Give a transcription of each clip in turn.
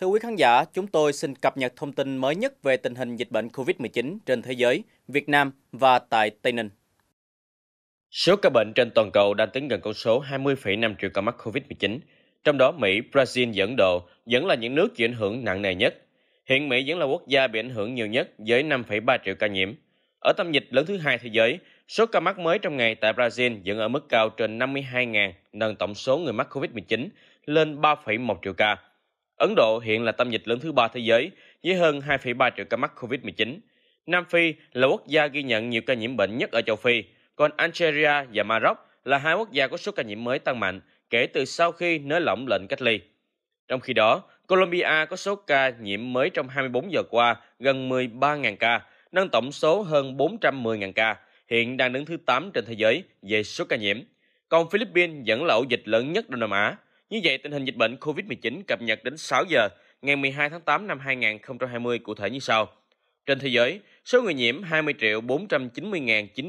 Thưa quý khán giả, chúng tôi xin cập nhật thông tin mới nhất về tình hình dịch bệnh COVID-19 trên thế giới, Việt Nam và tại Tây Ninh. Số ca bệnh trên toàn cầu đang tính gần con số 20,5 triệu ca mắc COVID-19, trong đó Mỹ, Brazil dẫn Ấn Độ vẫn là những nước chịu ảnh hưởng nặng nề nhất. Hiện Mỹ vẫn là quốc gia bị ảnh hưởng nhiều nhất với 5,3 triệu ca nhiễm. Ở tâm dịch lớn thứ hai thế giới, số ca mắc mới trong ngày tại Brazil vẫn ở mức cao trên 52.000, nâng tổng số người mắc COVID-19 lên 3,1 triệu ca Ấn Độ hiện là tâm dịch lớn thứ ba thế giới với hơn 2,3 triệu ca mắc COVID-19. Nam Phi là quốc gia ghi nhận nhiều ca nhiễm bệnh nhất ở châu Phi, còn Algeria và Maroc là hai quốc gia có số ca nhiễm mới tăng mạnh kể từ sau khi nới lỏng lệnh cách ly. Trong khi đó, Colombia có số ca nhiễm mới trong 24 giờ qua gần 13.000 ca, nâng tổng số hơn 410.000 ca, hiện đang đứng thứ 8 trên thế giới về số ca nhiễm. Còn Philippines vẫn là ổ dịch lớn nhất Đông Nam Á, như vậy, tình hình dịch bệnh COVID-19 cập nhật đến 6 giờ ngày 12 tháng 8 năm 2020 cụ thể như sau. Trên thế giới, số người nhiễm 20.490.975 triệu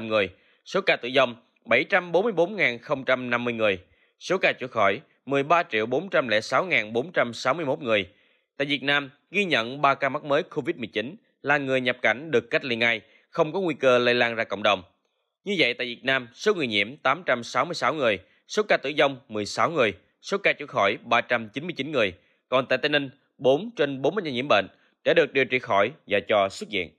người, số ca tử vong 744.050 người, số ca chữa khỏi 13.406.461 triệu người. Tại Việt Nam, ghi nhận 3 ca mắc mới COVID-19 là người nhập cảnh được cách ly ngay, không có nguy cơ lây lan ra cộng đồng. Như vậy, tại Việt Nam, số người nhiễm 866 người, số ca tử vong 16 người, số ca chữa khỏi 399 người. Còn tại Tây Ninh, 4 trên 40 nhân nhiễm bệnh đã được điều trị khỏi và cho xuất viện.